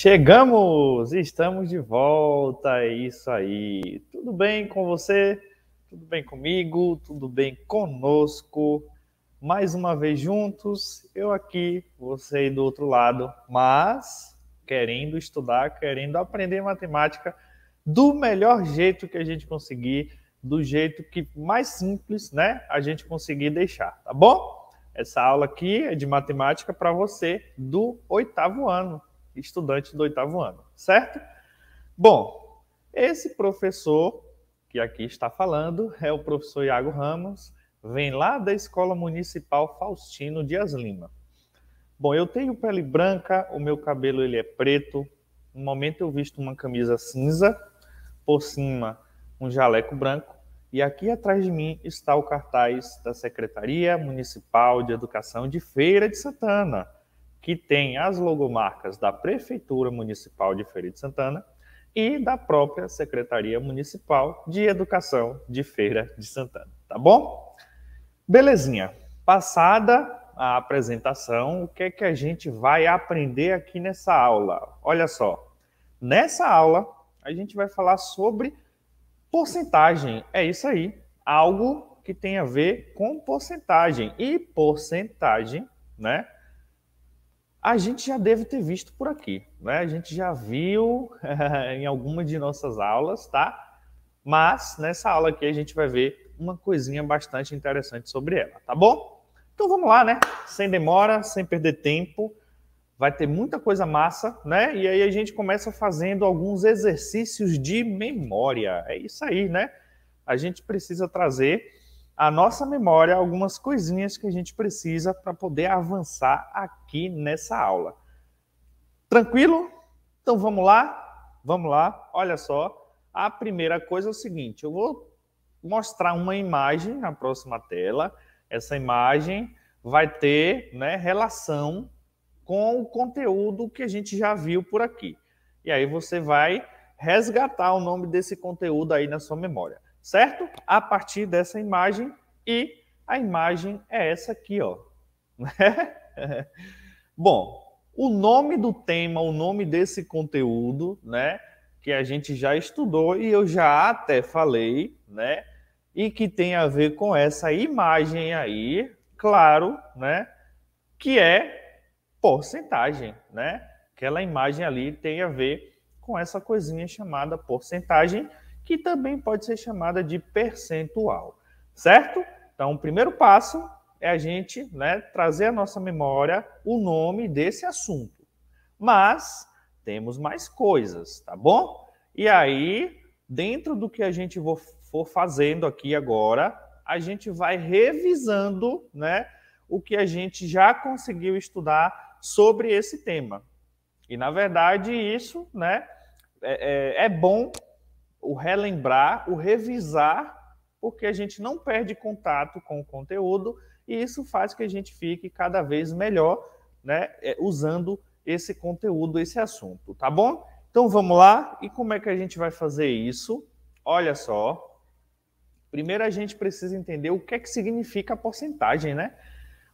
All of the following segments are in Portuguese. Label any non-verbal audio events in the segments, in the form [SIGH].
Chegamos! Estamos de volta, é isso aí. Tudo bem com você? Tudo bem comigo? Tudo bem conosco? Mais uma vez juntos, eu aqui, você aí do outro lado, mas querendo estudar, querendo aprender matemática do melhor jeito que a gente conseguir, do jeito que mais simples, né, a gente conseguir deixar, tá bom? Essa aula aqui é de matemática para você do oitavo ano, estudante do oitavo ano, certo? Bom, esse professor que aqui está falando é o professor Iago Ramos, vem lá da Escola Municipal Faustino Dias Lima. Bom, eu tenho pele branca, o meu cabelo ele é preto. No momento eu visto uma camisa cinza, por cima um jaleco branco e aqui atrás de mim está o cartaz da Secretaria Municipal de Educação de Feira de Santana que tem as logomarcas da Prefeitura Municipal de Feira de Santana e da própria Secretaria Municipal de Educação de Feira de Santana, tá bom? Belezinha. Passada a apresentação, o que é que a gente vai aprender aqui nessa aula? Olha só, nessa aula a gente vai falar sobre porcentagem. É isso aí, algo que tem a ver com porcentagem. E porcentagem, né? a gente já deve ter visto por aqui, né? A gente já viu [LAUGHS] em alguma de nossas aulas, tá? Mas nessa aula aqui a gente vai ver uma coisinha bastante interessante sobre ela, tá bom? Então vamos lá, né? Sem demora, sem perder tempo. Vai ter muita coisa massa, né? E aí a gente começa fazendo alguns exercícios de memória. É isso aí, né? A gente precisa trazer a nossa memória algumas coisinhas que a gente precisa para poder avançar aqui nessa aula. Tranquilo? Então vamos lá? Vamos lá. Olha só, a primeira coisa é o seguinte, eu vou mostrar uma imagem na próxima tela. Essa imagem vai ter né, relação com o conteúdo que a gente já viu por aqui. E aí você vai resgatar o nome desse conteúdo aí na sua memória certo? A partir dessa imagem e a imagem é essa aqui, ó. [LAUGHS] Bom, o nome do tema, o nome desse conteúdo, né, que a gente já estudou e eu já até falei, né, e que tem a ver com essa imagem aí, claro, né, que é porcentagem, né? Aquela imagem ali tem a ver com essa coisinha chamada porcentagem que também pode ser chamada de percentual, certo? Então, o primeiro passo é a gente né, trazer à nossa memória o nome desse assunto. Mas temos mais coisas, tá bom? E aí, dentro do que a gente for fazendo aqui agora, a gente vai revisando né, o que a gente já conseguiu estudar sobre esse tema. E, na verdade, isso né, é, é, é bom o relembrar, o revisar, porque a gente não perde contato com o conteúdo e isso faz que a gente fique cada vez melhor, né, é, usando esse conteúdo, esse assunto, tá bom? Então vamos lá. E como é que a gente vai fazer isso? Olha só. Primeiro a gente precisa entender o que é que significa a porcentagem, né?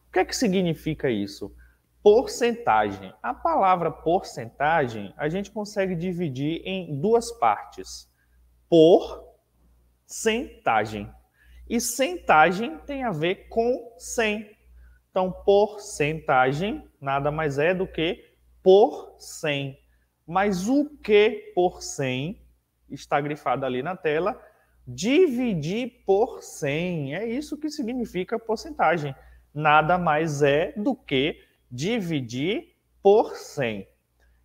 O que é que significa isso? Porcentagem. A palavra porcentagem a gente consegue dividir em duas partes por centagem. E centagem tem a ver com 100. Então, porcentagem nada mais é do que por 100. Mas o que por 100 está grifado ali na tela. Dividir por 100 é isso que significa porcentagem. Nada mais é do que dividir por 100.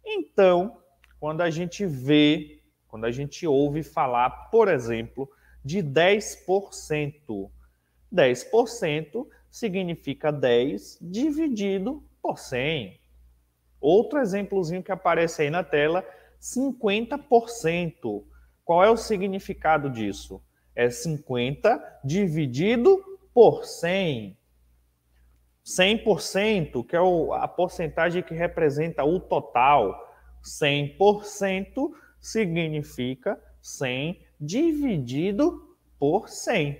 Então, quando a gente vê quando a gente ouve falar, por exemplo, de 10%, 10% significa 10 dividido por 100. Outro exemplozinho que aparece aí na tela, 50%. Qual é o significado disso? É 50 dividido por 100. 100%, que é a porcentagem que representa o total, 100% significa 100 dividido por 100.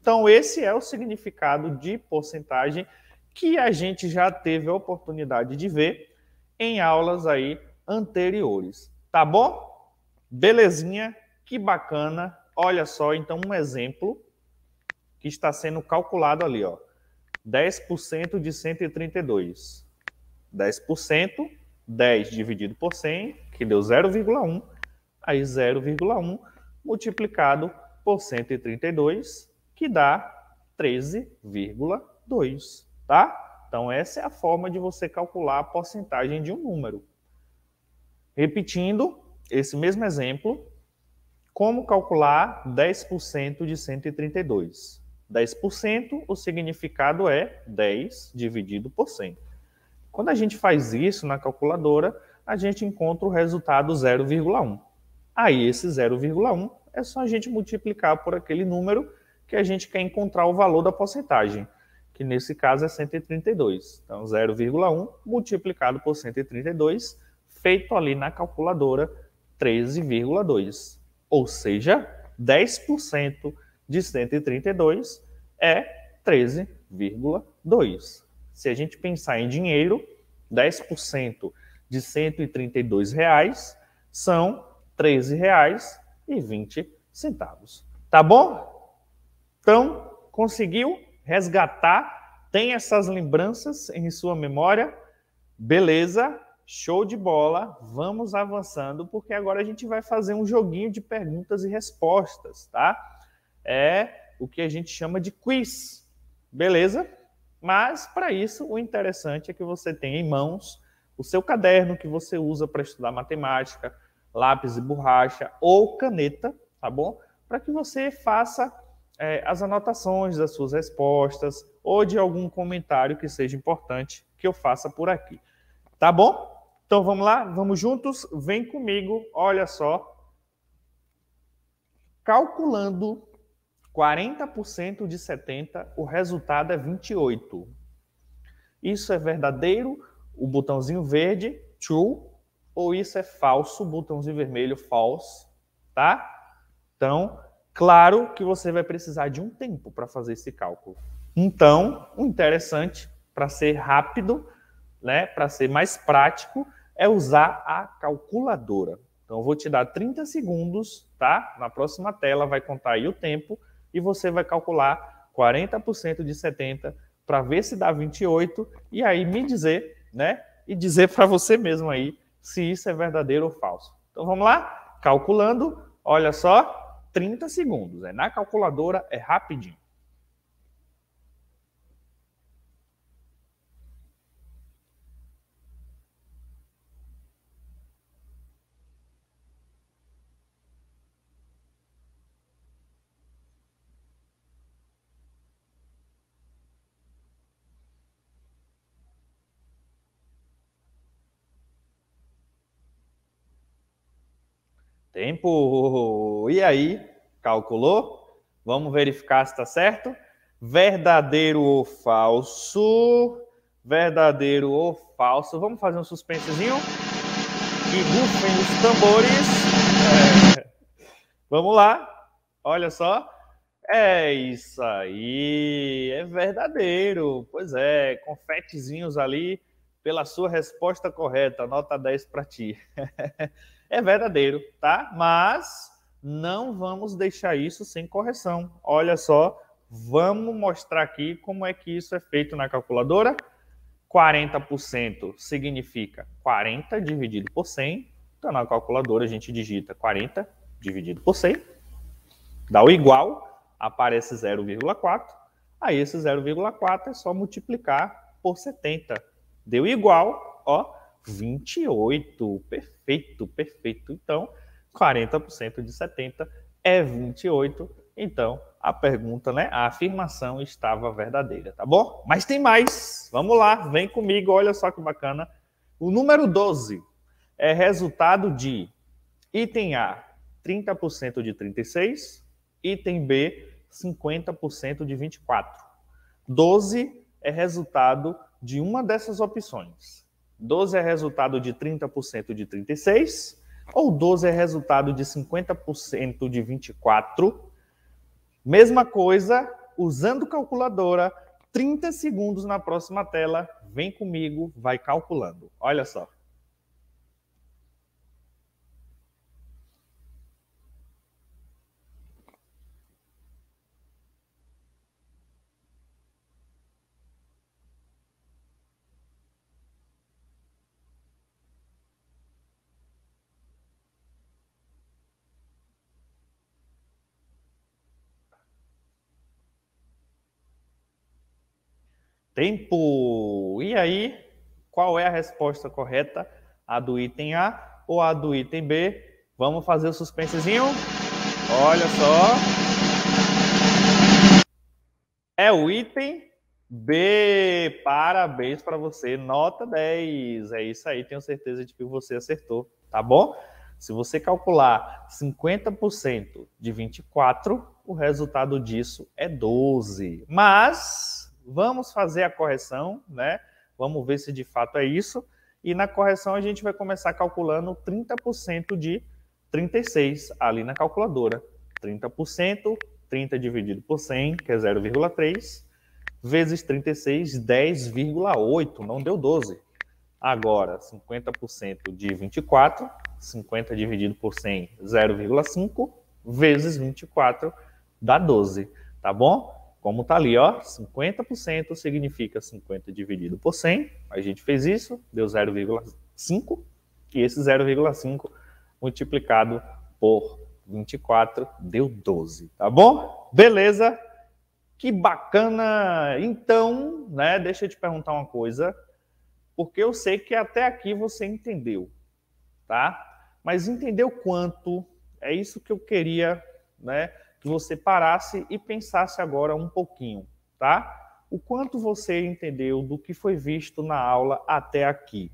Então, esse é o significado de porcentagem que a gente já teve a oportunidade de ver em aulas aí anteriores. Tá bom? Belezinha, que bacana. Olha só, então, um exemplo que está sendo calculado ali, ó. 10% de 132. 10%, 10 dividido por 100, que deu 0,1 aí 0,1 multiplicado por 132, que dá 13,2, tá? Então, essa é a forma de você calcular a porcentagem de um número. Repetindo esse mesmo exemplo, como calcular 10% de 132? 10%, o significado é 10 dividido por 100. Quando a gente faz isso na calculadora, a gente encontra o resultado 0,1. Aí esse 0,1 é só a gente multiplicar por aquele número que a gente quer encontrar o valor da porcentagem, que nesse caso é 132. Então 0,1 multiplicado por 132, feito ali na calculadora 13,2. Ou seja, 10% de 132 é 13,2. Se a gente pensar em dinheiro, 10% de 132 reais são R$ 13,20. Tá bom? Então, conseguiu resgatar? Tem essas lembranças em sua memória? Beleza? Show de bola, vamos avançando, porque agora a gente vai fazer um joguinho de perguntas e respostas, tá? É o que a gente chama de quiz, beleza? Mas para isso, o interessante é que você tenha em mãos o seu caderno que você usa para estudar matemática, lápis e borracha ou caneta, tá bom? Para que você faça é, as anotações das suas respostas ou de algum comentário que seja importante que eu faça por aqui. Tá bom? Então vamos lá, vamos juntos, vem comigo, olha só. Calculando 40% de 70, o resultado é 28. Isso é verdadeiro? O botãozinho verde, true, ou isso é falso, botãozinho vermelho, false, tá? Então, claro que você vai precisar de um tempo para fazer esse cálculo. Então, o interessante para ser rápido, né, para ser mais prático, é usar a calculadora. Então, eu vou te dar 30 segundos, tá? Na próxima tela vai contar aí o tempo e você vai calcular 40% de 70 para ver se dá 28 e aí me dizer, né? E dizer para você mesmo aí se isso é verdadeiro ou falso. Então vamos lá? Calculando, olha só, 30 segundos. É na calculadora, é rapidinho. Tempo. E aí? Calculou? Vamos verificar se está certo? Verdadeiro ou falso? Verdadeiro ou falso? Vamos fazer um suspensezinho? Que bufem os tambores. É. [LAUGHS] Vamos lá. Olha só. É isso aí. É verdadeiro. Pois é, confetezinhos ali pela sua resposta correta. Nota 10 para ti. [LAUGHS] é verdadeiro, tá? Mas não vamos deixar isso sem correção. Olha só, vamos mostrar aqui como é que isso é feito na calculadora. 40% significa 40 dividido por 100. Então, na calculadora, a gente digita 40 dividido por 100, dá o igual, aparece 0,4. Aí, esse 0,4 é só multiplicar por 70. Deu igual, ó, 28, perfeito, perfeito. Então, 40% de 70 é 28. Então, a pergunta, né? A afirmação estava verdadeira, tá bom? Mas tem mais. Vamos lá, vem comigo, olha só que bacana. O número 12 é resultado de item A, 30% de 36, item B, 50% de 24. 12 é resultado de uma dessas opções. 12 é resultado de 30% de 36, ou 12 é resultado de 50% de 24. Mesma coisa, usando calculadora, 30 segundos na próxima tela, vem comigo, vai calculando. Olha só. tempo. E aí, qual é a resposta correta? A do item A ou a do item B? Vamos fazer o suspensezinho? Olha só. É o item B. Parabéns para você, nota 10. É isso aí, tenho certeza de que você acertou, tá bom? Se você calcular 50% de 24, o resultado disso é 12. Mas vamos fazer a correção, né? Vamos ver se de fato é isso. E na correção a gente vai começar calculando 30% de 36 ali na calculadora. 30%, 30 dividido por 100, que é 0,3, vezes 36, 10,8, não deu 12. Agora, 50% de 24, 50 dividido por 100, 0,5, vezes 24, dá 12, tá bom? Como está ali, ó, 50% significa 50 dividido por 100. A gente fez isso, deu 0,5. E esse 0,5 multiplicado por 24 deu 12, tá bom? Beleza? Que bacana! Então, né, deixa eu te perguntar uma coisa, porque eu sei que até aqui você entendeu, tá? Mas entendeu quanto? É isso que eu queria, né? que você parasse e pensasse agora um pouquinho, tá? O quanto você entendeu do que foi visto na aula até aqui?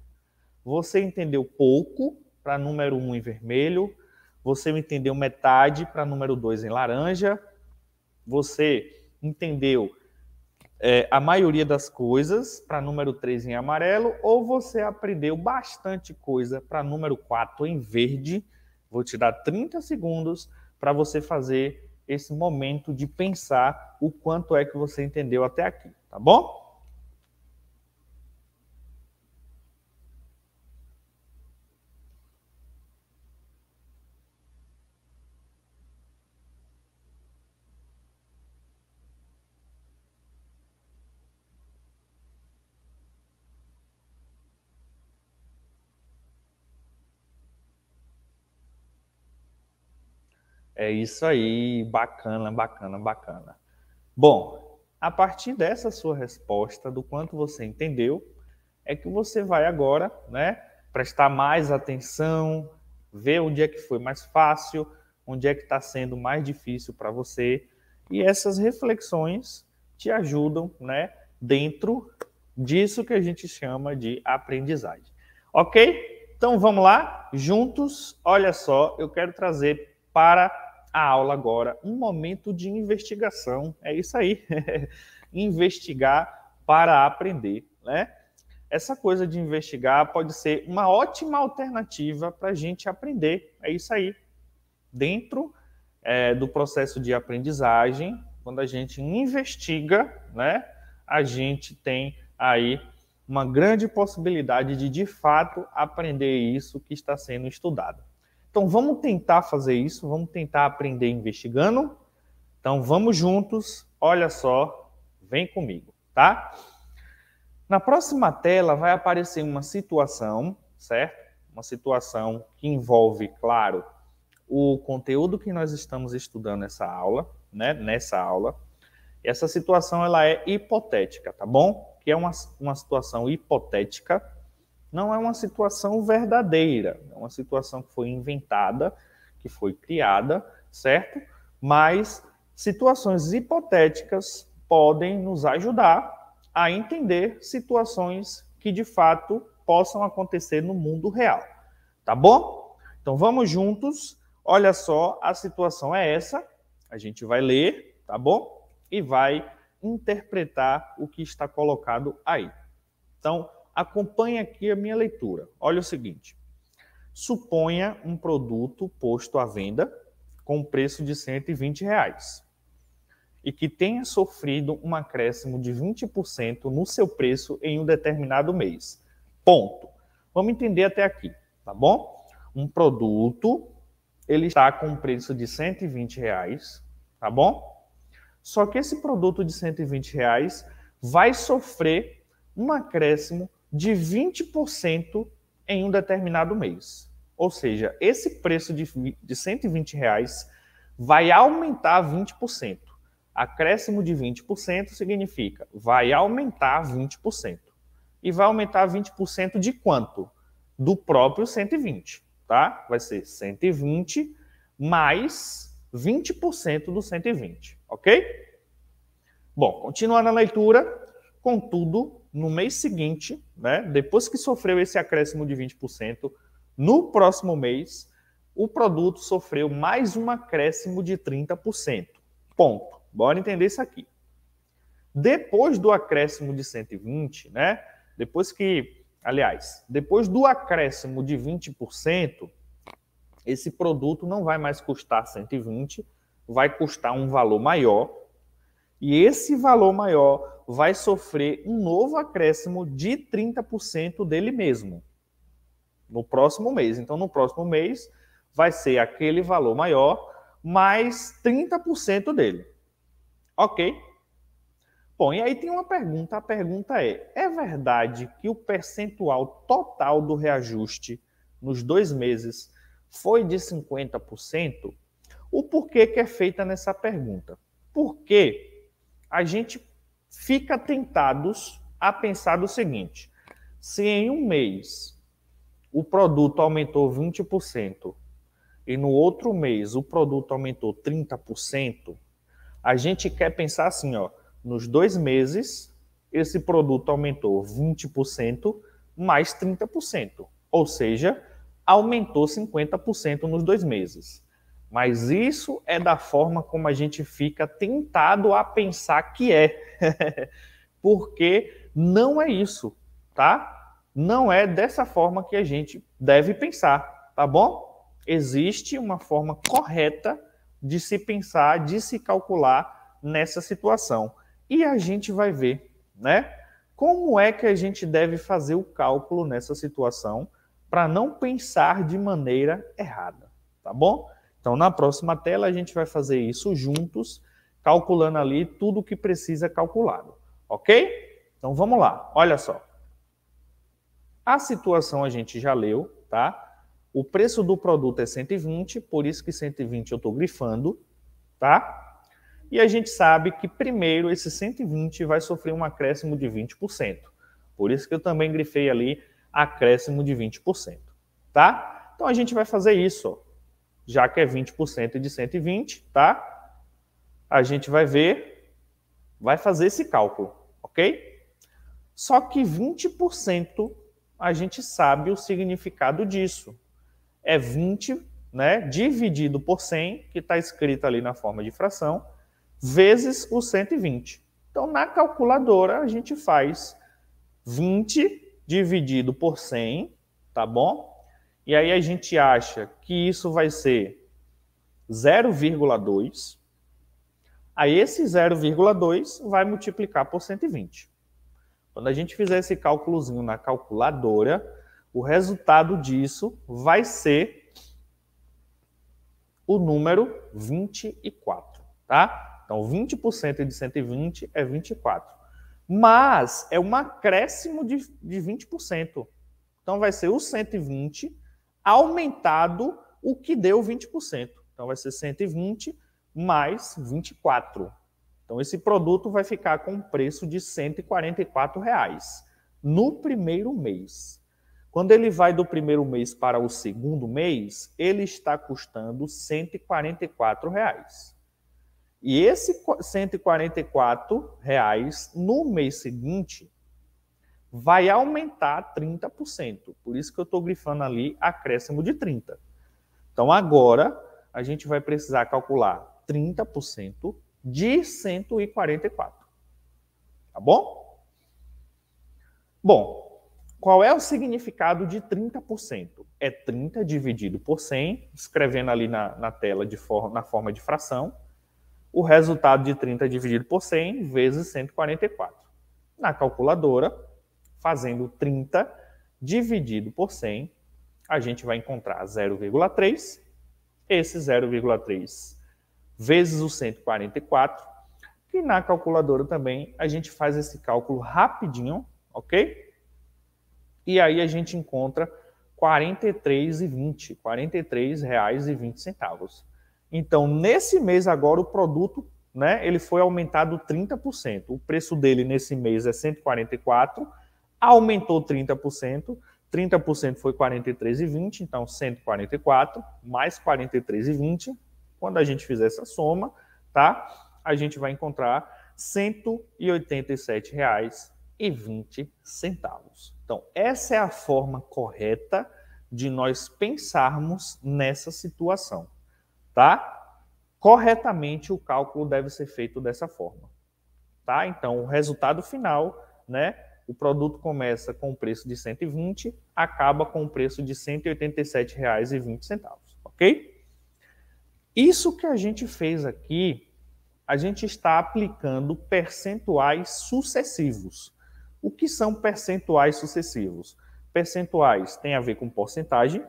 Você entendeu pouco para número 1 um em vermelho, você entendeu metade para número 2 em laranja, você entendeu é, a maioria das coisas para número 3 em amarelo, ou você aprendeu bastante coisa para número 4 em verde. Vou te dar 30 segundos para você fazer esse momento de pensar o quanto é que você entendeu até aqui, tá bom? É isso aí, bacana, bacana, bacana. Bom, a partir dessa sua resposta, do quanto você entendeu, é que você vai agora, né, prestar mais atenção, ver onde é que foi mais fácil, onde é que está sendo mais difícil para você, e essas reflexões te ajudam, né, dentro disso que a gente chama de aprendizagem. Ok? Então vamos lá, juntos. Olha só, eu quero trazer para a aula agora, um momento de investigação. É isso aí. [LAUGHS] investigar para aprender, né? Essa coisa de investigar pode ser uma ótima alternativa para a gente aprender. É isso aí. Dentro é, do processo de aprendizagem, quando a gente investiga, né, a gente tem aí uma grande possibilidade de de fato aprender isso que está sendo estudado. Então vamos tentar fazer isso, vamos tentar aprender investigando. Então vamos juntos, olha só, vem comigo, tá? Na próxima tela vai aparecer uma situação, certo? Uma situação que envolve, claro, o conteúdo que nós estamos estudando nessa aula, né? Nessa aula. Essa situação ela é hipotética, tá bom? Que é uma, uma situação hipotética não é uma situação verdadeira, é uma situação que foi inventada, que foi criada, certo? Mas situações hipotéticas podem nos ajudar a entender situações que de fato possam acontecer no mundo real, tá bom? Então vamos juntos. Olha só, a situação é essa. A gente vai ler, tá bom? E vai interpretar o que está colocado aí. Então, acompanhe aqui a minha leitura. Olha o seguinte: suponha um produto posto à venda com preço de 120 reais e que tenha sofrido um acréscimo de 20% no seu preço em um determinado mês. Ponto. Vamos entender até aqui, tá bom? Um produto, ele está com um preço de 120 reais, tá bom? Só que esse produto de 120 reais vai sofrer um acréscimo de 20% em um determinado mês. Ou seja, esse preço de, de 120 reais vai aumentar 20%. Acréscimo de 20% significa vai aumentar 20%. E vai aumentar 20% de quanto? Do próprio 120, tá? Vai ser 120 mais 20% do 120, ok? Bom, continuando a leitura, Contudo, no mês seguinte, né, depois que sofreu esse acréscimo de 20%, no próximo mês, o produto sofreu mais um acréscimo de 30%. Ponto. Bora entender isso aqui. Depois do acréscimo de 120, né? Depois que, aliás, depois do acréscimo de 20%, esse produto não vai mais custar 120, vai custar um valor maior, e esse valor maior vai sofrer um novo acréscimo de 30% dele mesmo no próximo mês. Então, no próximo mês, vai ser aquele valor maior mais 30% dele. Ok? Bom, e aí tem uma pergunta. A pergunta é: é verdade que o percentual total do reajuste nos dois meses foi de 50%? O porquê que é feita nessa pergunta? Porque a gente fica tentados a pensar do seguinte: se em um mês o produto aumentou 20% e no outro mês o produto aumentou 30%, a gente quer pensar assim, ó, nos dois meses esse produto aumentou 20% mais 30%, ou seja, aumentou 50% nos dois meses. Mas isso é da forma como a gente fica tentado a pensar que é. [LAUGHS] Porque não é isso, tá? Não é dessa forma que a gente deve pensar, tá bom? Existe uma forma correta de se pensar, de se calcular nessa situação. E a gente vai ver, né? Como é que a gente deve fazer o cálculo nessa situação para não pensar de maneira errada, tá bom? Então, na próxima tela, a gente vai fazer isso juntos, calculando ali tudo o que precisa calculado, ok? Então, vamos lá, olha só. A situação a gente já leu, tá? O preço do produto é 120, por isso que 120 eu estou grifando, tá? E a gente sabe que primeiro esse 120 vai sofrer um acréscimo de 20%. Por isso que eu também grifei ali acréscimo de 20%, tá? Então a gente vai fazer isso, ó já que é 20% de 120, tá? A gente vai ver, vai fazer esse cálculo, ok? Só que 20% a gente sabe o significado disso. É 20, né, dividido por 100, que está escrito ali na forma de fração, vezes o 120. Então, na calculadora, a gente faz 20 dividido por 100, tá bom? E aí a gente acha que isso vai ser 0,2. Aí esse 0,2 vai multiplicar por 120. Quando a gente fizer esse cálculozinho na calculadora, o resultado disso vai ser o número 24, tá? Então 20% de 120 é 24. Mas é um acréscimo de, de 20%. Então vai ser o 120 aumentado o que deu 20%. Então vai ser 120 mais 24. Então esse produto vai ficar com um preço de 144 reais no primeiro mês. Quando ele vai do primeiro mês para o segundo mês, ele está custando 144 reais. E esse 144 reais no mês seguinte vai aumentar 30%. Por isso que eu estou grifando ali acréscimo de 30%. Então, agora, a gente vai precisar calcular 30% de 144. Tá bom? Bom, qual é o significado de 30%? É 30 dividido por 100, escrevendo ali na, na tela de for, na forma de fração, o resultado de 30 dividido por 100 vezes 144. Na calculadora, Fazendo 30 dividido por 100, a gente vai encontrar 0,3. Esse 0,3 vezes o 144. E na calculadora também a gente faz esse cálculo rapidinho, ok? E aí a gente encontra R$ 43,20, R$ 43,20. Então, nesse mês agora, o produto né, ele foi aumentado 30%. O preço dele nesse mês é 144 aumentou 30%, 30% foi 43,20, então 144 mais 43,20. Quando a gente fizer essa soma, tá? A gente vai encontrar R$ 187,20. Então, essa é a forma correta de nós pensarmos nessa situação, tá? Corretamente o cálculo deve ser feito dessa forma, tá? Então, o resultado final, né, o produto começa com o preço de 120, acaba com o preço de R$ 187,20, ok? Isso que a gente fez aqui, a gente está aplicando percentuais sucessivos. O que são percentuais sucessivos? Percentuais tem a ver com porcentagem.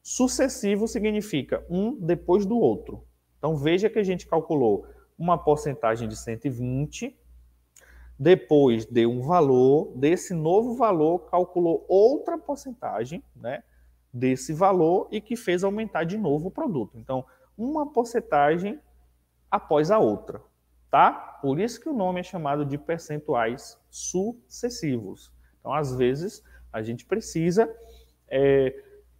Sucessivo significa um depois do outro. Então veja que a gente calculou uma porcentagem de 120, depois deu um valor, desse novo valor calculou outra porcentagem, né, desse valor e que fez aumentar de novo o produto. Então, uma porcentagem após a outra, tá? Por isso que o nome é chamado de percentuais sucessivos. Então, às vezes, a gente precisa é,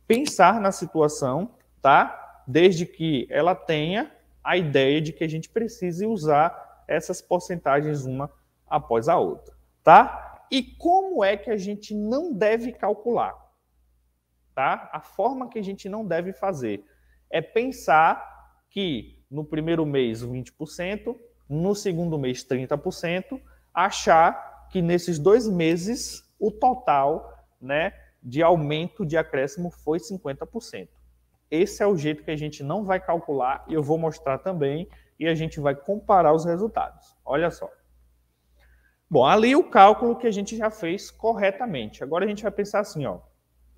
pensar na situação, tá? Desde que ela tenha a ideia de que a gente precise usar essas porcentagens uma após a outra, tá? E como é que a gente não deve calcular? Tá? A forma que a gente não deve fazer é pensar que no primeiro mês 20%, no segundo mês 30%, achar que nesses dois meses o total, né, de aumento de acréscimo foi 50%. Esse é o jeito que a gente não vai calcular e eu vou mostrar também e a gente vai comparar os resultados. Olha só. Bom, ali o cálculo que a gente já fez corretamente. Agora a gente vai pensar assim, ó,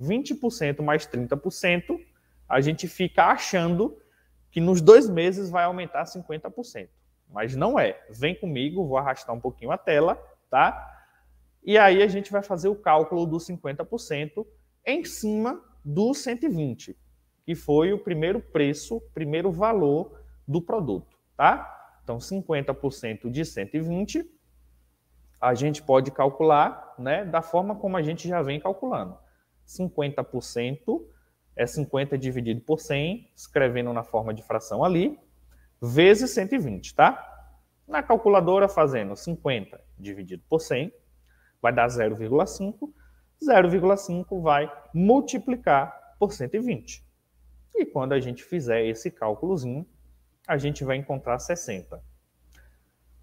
20% mais 30%, a gente fica achando que nos dois meses vai aumentar 50%. Mas não é. Vem comigo, vou arrastar um pouquinho a tela, tá? E aí a gente vai fazer o cálculo do 50% em cima do 120, que foi o primeiro preço, primeiro valor do produto, tá? Então 50% de 120 a gente pode calcular né, da forma como a gente já vem calculando. 50% é 50 dividido por 100, escrevendo na forma de fração ali, vezes 120, tá? Na calculadora, fazendo 50 dividido por 100, vai dar 0,5. 0,5 vai multiplicar por 120. E quando a gente fizer esse cálculozinho, a gente vai encontrar 60.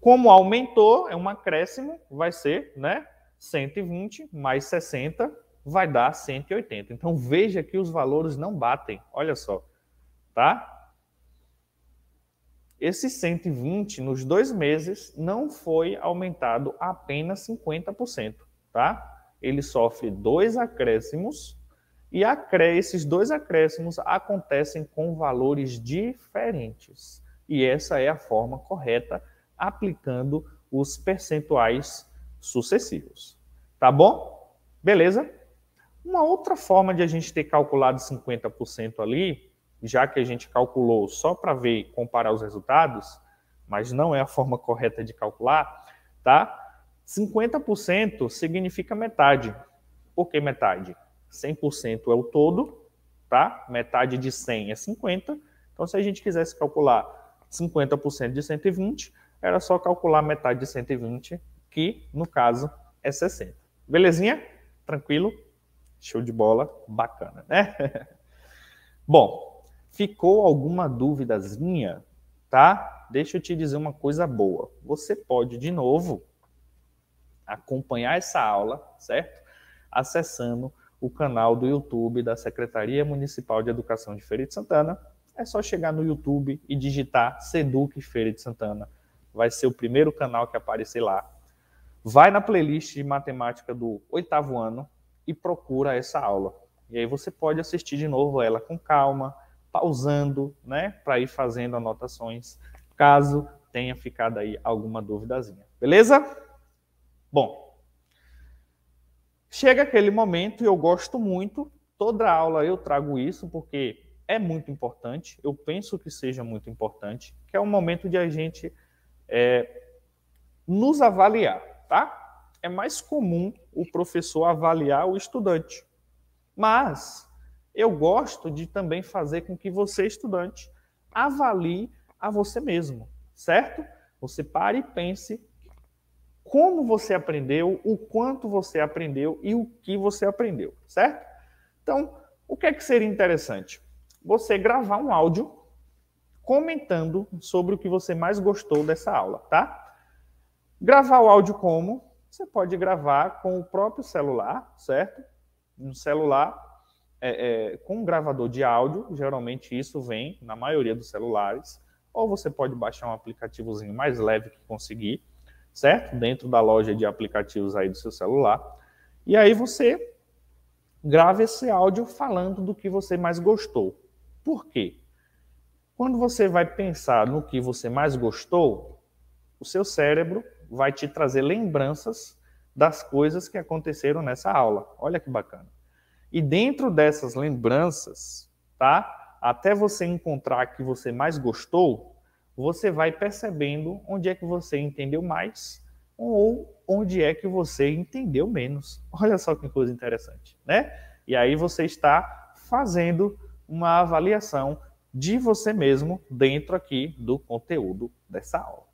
Como aumentou, é um acréscimo, vai ser né, 120 mais 60, vai dar 180. Então veja que os valores não batem, olha só, tá? Esse 120 nos dois meses não foi aumentado apenas 50%, tá? Ele sofre dois acréscimos e esses dois acréscimos acontecem com valores diferentes. E essa é a forma correta aplicando os percentuais sucessivos. Tá bom? Beleza? Uma outra forma de a gente ter calculado 50% ali, já que a gente calculou só para ver e comparar os resultados, mas não é a [LAUGHS] forma correta de calcular, tá? 50% significa metade. Por que metade? 100% é o todo, tá? Metade de 100 é 50. Então, se a gente quisesse calcular 50% de 120, era só calcular metade de 120, que no caso é 60. Belezinha? Tranquilo? Show de bola, bacana, né? [LAUGHS] Bom, ficou alguma duvidazinha, tá? Deixa eu te dizer uma coisa boa. Você pode de novo acompanhar essa aula, certo? Acessando o canal do YouTube da Secretaria Municipal de Educação de Feira de Santana. É só chegar no YouTube e digitar Seduc Feira de Santana vai ser o primeiro canal que aparecer lá. Vai na playlist de matemática do oitavo ano e procura essa aula. E aí você pode assistir de novo ela com calma, pausando, né, para ir fazendo anotações, caso tenha ficado aí alguma duvidazinha. Beleza? Bom, chega aquele momento e eu gosto muito. Toda aula eu trago isso porque é muito importante. Eu penso que seja muito importante, que é o momento de a gente é, nos avaliar, tá? É mais comum o professor avaliar o estudante. Mas eu gosto de também fazer com que você, estudante, avalie a você mesmo, certo? Você pare e pense como você aprendeu, o quanto você aprendeu e o que você aprendeu, certo? Então, o que é que seria interessante? Você gravar um áudio comentando sobre o que você mais gostou dessa aula, tá? Gravar o áudio como? Você pode gravar com o próprio celular, certo? Um celular é, é, com um gravador de áudio, geralmente isso vem na maioria dos celulares, ou você pode baixar um aplicativozinho mais leve que conseguir, certo? Dentro da loja de aplicativos aí do seu celular. E aí você grava esse áudio falando do que você mais gostou. Por quê? Quando você vai pensar no que você mais gostou, o seu cérebro vai te trazer lembranças das coisas que aconteceram nessa aula. Olha que bacana. E dentro dessas lembranças, tá? Até você encontrar o que você mais gostou, você vai percebendo onde é que você entendeu mais ou onde é que você entendeu menos. [LAUGHS] Olha só que coisa interessante, né? E aí você está fazendo uma avaliação de você mesmo dentro aqui do conteúdo dessa aula.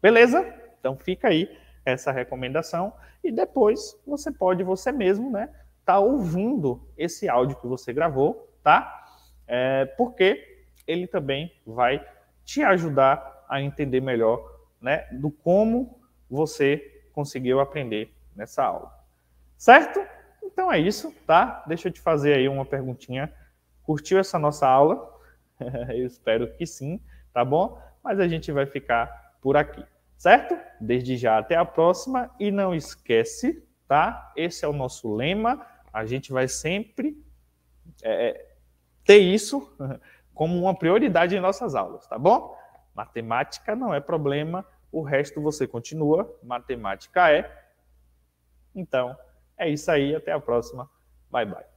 Beleza? Então fica aí essa recomendação e depois você pode você mesmo, né, tá ouvindo esse áudio que você gravou, tá? É, porque ele também vai te ajudar a entender melhor, né, do como você conseguiu aprender nessa aula. Certo? Então é isso, tá? Deixa eu te fazer aí uma perguntinha. Curtiu essa nossa aula? [LAUGHS] Eu espero que sim, tá bom? Mas a gente vai ficar por aqui, certo? Desde já até a próxima e não esquece, tá? Esse é o nosso lema. A gente vai sempre é, é ter isso [LAUGHS] como uma prioridade em nossas aulas, tá bom? Matemática não é problema, o resto você continua, matemática é. Então, é isso aí, até a próxima. Bye bye.